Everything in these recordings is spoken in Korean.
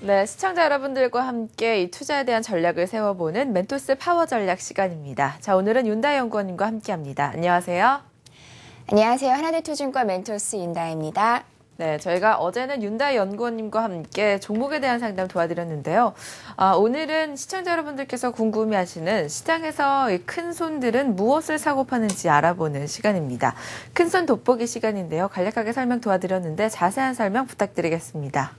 네, 시청자 여러분들과 함께 이 투자에 대한 전략을 세워보는 멘토스 파워 전략 시간입니다. 자, 오늘은 윤다 연구원님과 함께합니다. 안녕하세요. 안녕하세요. 하나대투증과 멘토스 윤다입니다. 네, 저희가 어제는 윤다 연구원님과 함께 종목에 대한 상담 도와드렸는데요. 아, 오늘은 시청자 여러분들께서 궁금해하시는 시장에서 큰 손들은 무엇을 사고 파는지 알아보는 시간입니다. 큰 손 돋보기 시간인데요. 간략하게 설명 도와드렸는데 자세한 설명 부탁드리겠습니다.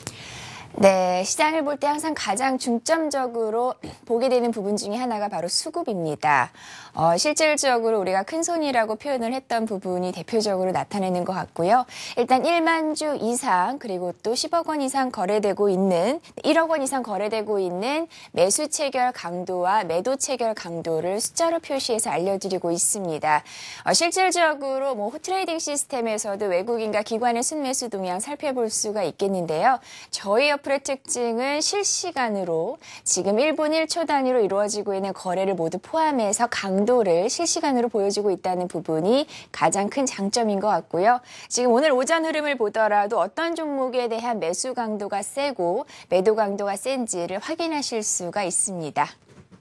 네, 시장을 볼 때 항상 가장 중점적으로 보게 되는 부분 중에 하나가 바로 수급입니다. 어, 실질적으로 우리가 큰 손이라고 표현을 했던 부분이 대표적으로 나타내는 것 같고요. 일단 1만 주 이상 그리고 또 10억 원 이상 거래되고 있는 1억 원 이상 거래되고 있는 매수 체결 강도와 매도 체결 강도를 숫자로 표시해서 알려드리고 있습니다. 어, 실질적으로 뭐트레이딩 시스템에서도 외국인과 기관의 순매수 동향 살펴볼 수가 있겠는데요. 저희 프레 특징은 실시간으로 지금 1분 1초 단위로 이루어지고 있는 거래를 모두 포함해서 강도를 실시간으로 보여주고 있다는 부분이 가장 큰 장점인 것 같고요. 지금 오늘 오전 흐름을 보더라도 어떤 종목에 대한 매수 강도가 세고 매도 강도가 센지를 확인하실 수가 있습니다.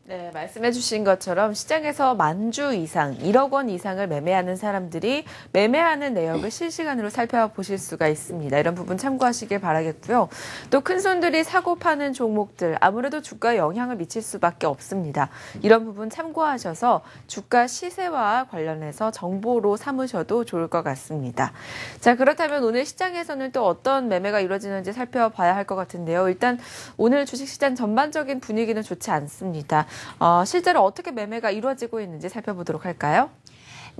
네, 말씀해주신 것처럼 시장에서 만주 이상, 1억 원 이상을 매매하는 사람들이 매매하는 내역을 실시간으로 살펴보실 수가 있습니다. 이런 부분 참고하시길 바라겠고요. 또 큰손들이 사고 파는 종목들, 아무래도 주가에 영향을 미칠 수밖에 없습니다. 이런 부분 참고하셔서 주가 시세와 관련해서 정보로 삼으셔도 좋을 것 같습니다. 자, 그렇다면 오늘 시장에서는 또 어떤 매매가 이루어지는지 살펴봐야 할 것 같은데요. 일단 오늘 주식시장 전반적인 분위기는 좋지 않습니다. 어, 실제로 어떻게 매매가 이루어지고 있는지 살펴보도록 할까요?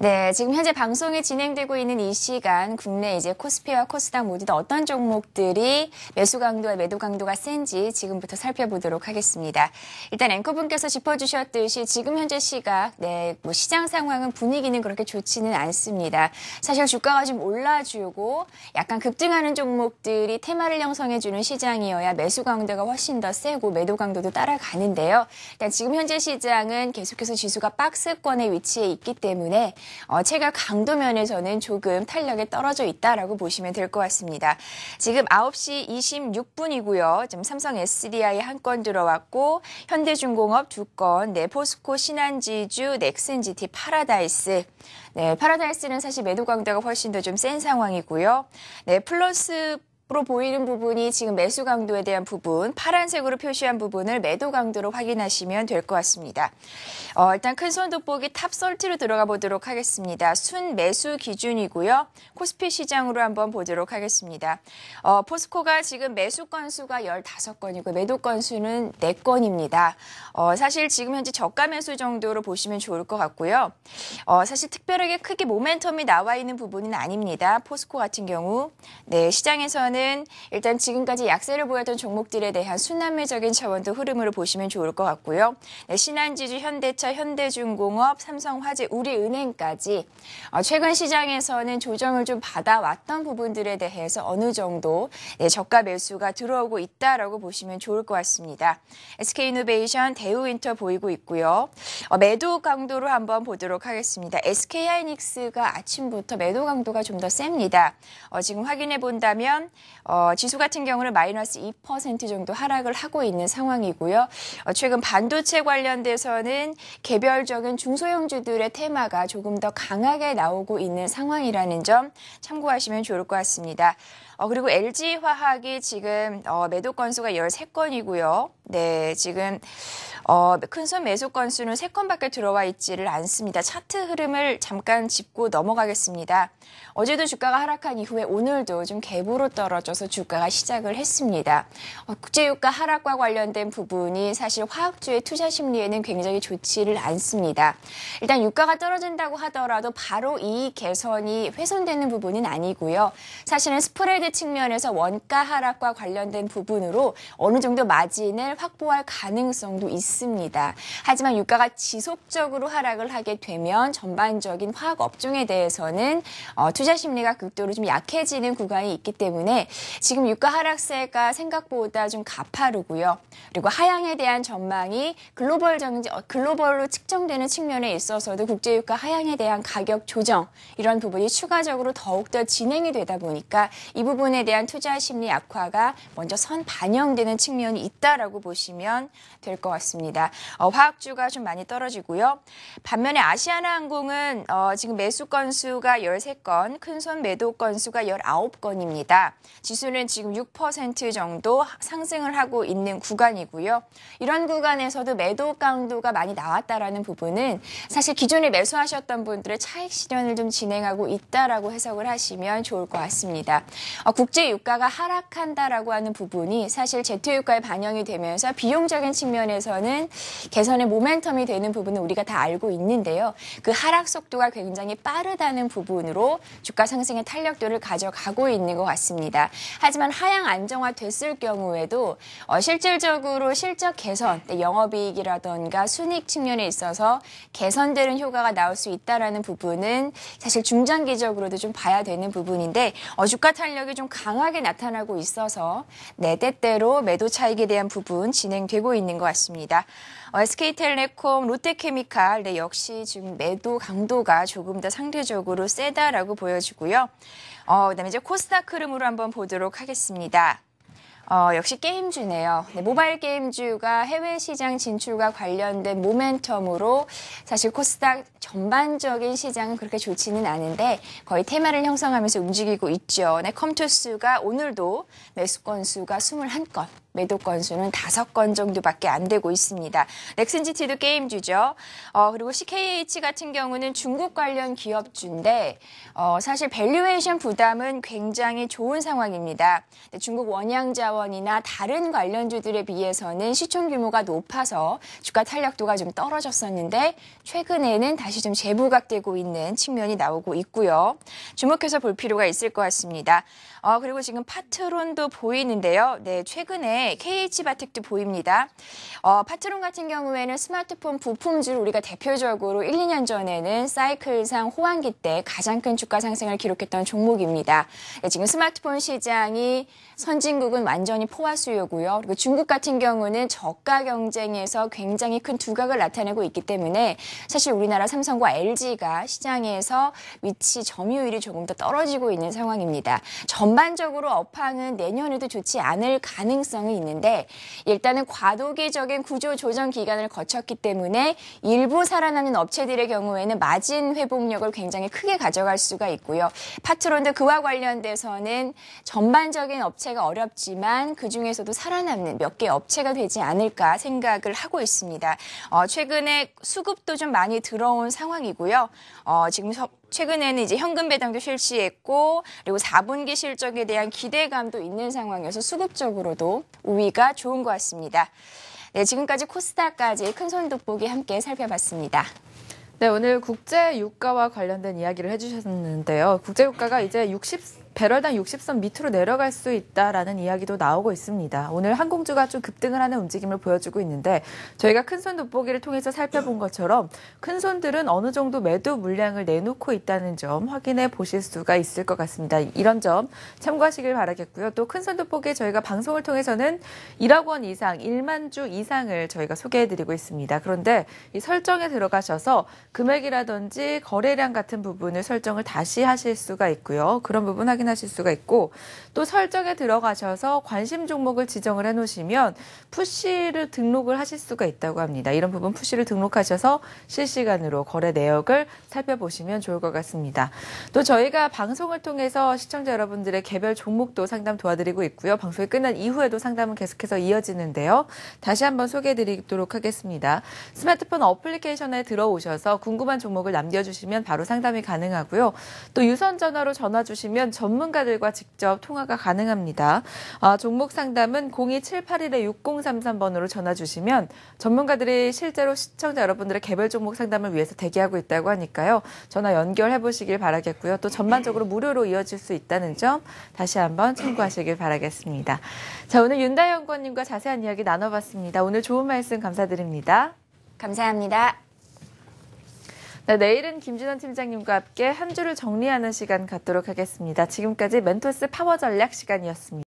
네, 지금 현재 방송이 진행되고 있는 이 시간 국내 이제 코스피와 코스닥 모두 어떤 종목들이 매수 강도와 매도 강도가 센지 지금부터 살펴보도록 하겠습니다. 일단 앵커분께서 짚어주셨듯이 지금 현재 시각, 네, 뭐 시장 상황은 분위기는 그렇게 좋지는 않습니다. 사실 주가가 좀 올라주고 약간 급등하는 종목들이 테마를 형성해주는 시장이어야 매수 강도가 훨씬 더 세고 매도 강도도 따라가는데요. 일단 지금 현재 시장은 계속해서 지수가 박스권의 위치에 있기 때문에 어, 체가 강도 면에서는 조금 탄력이 떨어져 있다라고 보시면 될 것 같습니다. 지금 9시 26분이고요. 지금 삼성 SDI 한 건 들어왔고 현대중공업 두 건, 네 포스코 신한지주, 넥슨GT 파라다이스. 네, 파라다이스는 사실 매도 강도가 훨씬 더 좀 센 상황이고요. 네, 플러스 앞 으로 보이는 부분이 지금 매수 강도에 대한 부분, 파란색으로 표시한 부분을 매도 강도로 확인하시면 될 것 같습니다. 어, 일단 큰손 돋보기 탑 설티로 들어가 보도록 하겠습니다. 순 매수 기준이고요. 코스피 시장으로 한번 보도록 하겠습니다. 어, 포스코가 지금 매수 건수가 15건이고 매도 건수는 4건입니다. 어, 사실 지금 현재 저가 매수 정도로 보시면 좋을 것 같고요. 어, 사실 특별하게 크게 모멘텀이 나와 있는 부분은 아닙니다. 포스코 같은 경우 네, 시장에서는 보면은 일단 지금까지 약세를 보였던 종목들에 대한 순환매적인 차원도 흐름으로 보시면 좋을 것 같고요. 네, 신한지주, 현대차, 현대중공업, 삼성화재, 우리은행까지 어, 최근 시장에서는 조정을 좀 받아왔던 부분들에 대해서 어느 정도 네, 저가 매수가 들어오고 있다라고 보시면 좋을 것 같습니다. SK이노베이션, 대우인터 보이고 있고요. 어, 매도 강도로 한번 보도록 하겠습니다. SK하이닉스가 아침부터 매도 강도가 좀 더 셉니다. 어, 지금 확인해 본다면 어, 지수 같은 경우는 마이너스 2% 정도 하락을 하고 있는 상황이고요. 어, 최근 반도체 관련돼서는 개별적인 중소형주들의 테마가 조금 더 강하게 나오고 있는 상황이라는 점 참고하시면 좋을 것 같습니다. 어, 그리고 LG화학이 지금 어, 매도 건수가 13건이고요. 네, 지금 어, 큰손 매수 건수는 3건밖에 들어와 있지를 않습니다. 차트 흐름을 잠깐 짚고 넘어가겠습니다. 어제도 주가가 하락한 이후에 오늘도 좀 갭으로 떨어져서 주가가 시작을 했습니다. 어, 국제유가 하락과 관련된 부분이 사실 화학주의 투자 심리에는 굉장히 좋지를 않습니다. 일단 유가가 떨어진다고 하더라도 바로 이 개선이 훼손되는 부분은 아니고요. 사실은 스프레드 측면에서 원가 하락과 관련된 부분으로 어느 정도 마진을 확보할 가능성도 있습니다. 있습니다. 하지만 유가가 지속적으로 하락을 하게 되면 전반적인 화학 업종에 대해서는 어, 투자 심리가 극도로 좀 약해지는 구간이 있기 때문에 지금 유가 하락세가 생각보다 좀 가파르고요. 그리고 하향에 대한 전망이 글로벌 정지 어, 글로벌로 측정되는 측면에 있어서도 국제 유가 하향에 대한 가격 조정 이런 부분이 추가적으로 더욱더 진행이 되다 보니까 이 부분에 대한 투자 심리 약화가 먼저 선 반영되는 측면이 있다라고 보시면 될 것 같습니다. 있습니다. 어, 화학주가 좀 많이 떨어지고요. 반면에 아시아나항공은 어, 지금 매수 건수가 13건, 큰손 매도 건수가 19건입니다. 지수는 지금 6% 정도 상승을 하고 있는 구간이고요. 이런 구간에서도 매도 강도가 많이 나왔다라는 부분은 사실 기존에 매수하셨던 분들의 차익 실현을 좀 진행하고 있다라고 해석을 하시면 좋을 것 같습니다. 어, 국제 유가가 하락한다라고 하는 부분이 사실 제트 유가에 반영이 되면서 비용적인 측면에서는 있는 개선의 모멘텀이 되는 부분은 우리가 다 알고 있는데요. 그 하락 속도가 굉장히 빠르다는 부분으로 주가 상승의 탄력도를 가져가고 있는 것 같습니다. 하지만 하향 안정화 됐을 경우에도 어, 실질적으로 실적 개선, 네, 영업이익이라던가 순익 측면에 있어서 개선되는 효과가 나올 수 있다라는 부분은 사실 중장기적으로도 좀 봐야 되는 부분인데 어, 주가 탄력이 좀 강하게 나타나고 있어서 내 네, 때때로 매도 차익에 대한 부분 진행되고 있는 것 같습니다. 있습니다. 어, SK텔레콤, 롯데케미칼 네, 역시 지금 매도 강도가 조금 더 상대적으로 세다라고 보여지고요. 어, 그다음에 이제 코스닥 흐름으로 한번 보도록 하겠습니다. 어, 역시 게임주네요. 네, 모바일 게임주가 해외 시장 진출과 관련된 모멘텀으로 사실 코스닥 전반적인 시장은 그렇게 좋지는 않은데 거의 테마를 형성하면서 움직이고 있죠. 네, 컴투스가 오늘도 매수 건수가 21건, 매도 건수는 5건 정도밖에 안 되고 있습니다. 넥슨GT도 게임주죠. 어, 그리고 CKH 같은 경우는 중국 관련 기업주인데 어, 사실 밸류에이션 부담은 굉장히 좋은 상황입니다. 네, 중국 원양자원 자원이나 다른 관련주들에 비해서는 시총 규모가 높아서 주가 탄력도가 좀 떨어졌었는데 최근에는 다시 좀 재부각되고 있는 측면이 나오고 있고요. 주목해서 볼 필요가 있을 것 같습니다. 어, 그리고 지금 파트론도 보이는데요. 네, 최근에 KH바텍도 보입니다. 어, 파트론 같은 경우에는 스마트폰 부품줄 우리가 대표적으로 1, 2년 전에는 사이클상 호환기때 가장 큰 주가 상승을 기록했던 종목입니다. 네, 지금 스마트폰 시장이 선진국은 완전 완전히 포화 수요고요. 그리고 중국 같은 경우는 저가 경쟁에서 굉장히 큰 두각을 나타내고 있기 때문에 사실 우리나라 삼성과 LG가 시장에서 위치 점유율이 조금 더 떨어지고 있는 상황입니다. 전반적으로 업황은 내년에도 좋지 않을 가능성이 있는데 일단은 과도기적인 구조 조정 기간을 거쳤기 때문에 일부 살아나는 업체들의 경우에는 마진 회복력을 굉장히 크게 가져갈 수가 있고요. 파트론도 그와 관련돼서는 전반적인 업체가 어렵지만 있지만 그 중에서도 살아남는 몇 개 업체가 되지 않을까 생각을 하고 있습니다. 어, 최근에 수급도 좀 많이 들어온 상황이고요. 어, 지금 서, 최근에는 이제 현금 배당도 실시했고 그리고 4분기 실적에 대한 기대감도 있는 상황이어서 수급적으로도 우위가 좋은 것 같습니다. 네, 지금까지 코스닥까지 큰손 돋보기 함께 살펴봤습니다. 네, 오늘 국제 유가와 관련된 이야기를 해주셨는데요. 국제 유가가 이제 60 배럴당 60선 밑으로 내려갈 수 있다라는 이야기도 나오고 있습니다. 오늘 항공주가 좀 급등을 하는 움직임을 보여주고 있는데 저희가 큰손 돋보기를 통해서 살펴본 것처럼 큰손들은 어느 정도 매도 물량을 내놓고 있다는 점 확인해 보실 수가 있을 것 같습니다. 이런 점 참고하시길 바라겠고요. 또 큰손 돋보기 저희가 방송을 통해서는 1억 원 이상, 1만 주 이상을 저희가 소개해 드리고 있습니다. 그런데 이 설정에 들어가셔서 금액이라든지 거래량 같은 부분을 설정을 다시 하실 수가 있고요. 그런 부분 확인 확인하실 수가 있고 또 설정에 들어가셔서 관심 종목을 지정을 해놓으시면 푸시를 등록을 하실 수가 있다고 합니다. 이런 부분 푸시를 등록하셔서 실시간으로 거래 내역을 살펴보시면 좋을 것 같습니다. 또 저희가 방송을 통해서 시청자 여러분들의 개별 종목도 상담 도와드리고 있고요. 방송이 끝난 이후에도 상담은 계속해서 이어지는데요. 다시 한번 소개해드리도록 하겠습니다. 스마트폰 어플리케이션에 들어오셔서 궁금한 종목을 남겨주시면 바로 상담이 가능하고요. 또 유선 전화로 전화 주시면 전문 전문가들과 직접 통화가 가능합니다. 아, 종목 상담은 02781-6033번으로 전화 주시면 전문가들이 실제로 시청자 여러분들의 개별 종목 상담을 위해서 대기하고 있다고 하니까요. 전화 연결해 보시길 바라겠고요. 또 전반적으로 무료로 이어질 수 있다는 점 다시 한번 참고하시길 바라겠습니다. 자, 오늘 윤다 영구님과 자세한 이야기 나눠봤습니다. 오늘 좋은 말씀 감사드립니다. 감사합니다. 네, 내일은 김준원 팀장님과 함께 한 주를 정리하는 시간 갖도록 하겠습니다. 지금까지 멘토스 파워 전략 시간이었습니다.